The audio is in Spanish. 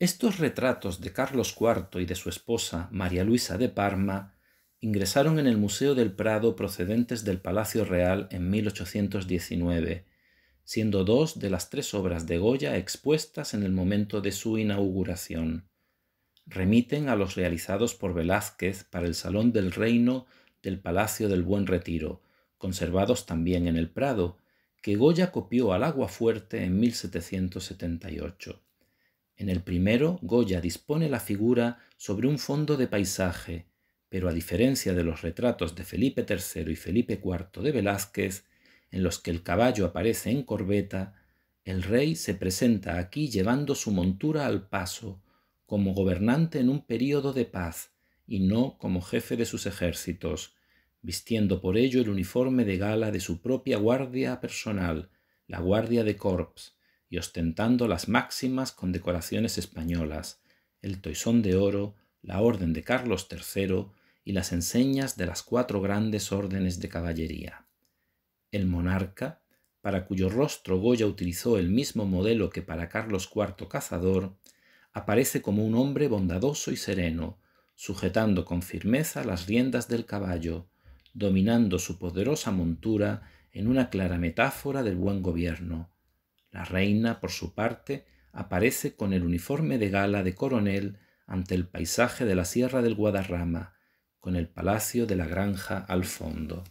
Estos retratos de Carlos IV y de su esposa María Luisa de Parma ingresaron en el Museo del Prado procedentes del Palacio Real en 1819, siendo dos de las tres obras de Goya expuestas en el momento de su inauguración. Remiten a los realizados por Velázquez para el Salón del Reino del Palacio del Buen Retiro, conservados también en el Prado, que Goya copió al agua fuerte en 1778. En el primero, Goya dispone la figura sobre un fondo de paisaje, pero a diferencia de los retratos de Felipe III y Felipe IV de Velázquez, en los que el caballo aparece en corbeta, el rey se presenta aquí llevando su montura al paso, como gobernante en un período de paz, y no como jefe de sus ejércitos, vistiendo por ello el uniforme de gala de su propia guardia personal, la guardia de corps, y ostentando las máximas condecoraciones españolas, el toisón de oro, la Orden de Carlos III y las enseñas de las cuatro grandes órdenes de caballería. El monarca, para cuyo rostro Goya utilizó el mismo modelo que para Carlos IV Cazador, aparece como un hombre bondadoso y sereno, sujetando con firmeza las riendas del caballo, dominando su poderosa montura en una clara metáfora del buen gobierno, la reina, por su parte, aparece con el uniforme de gala de coronel ante el paisaje de la Sierra del Guadarrama, con el palacio de la granja al fondo.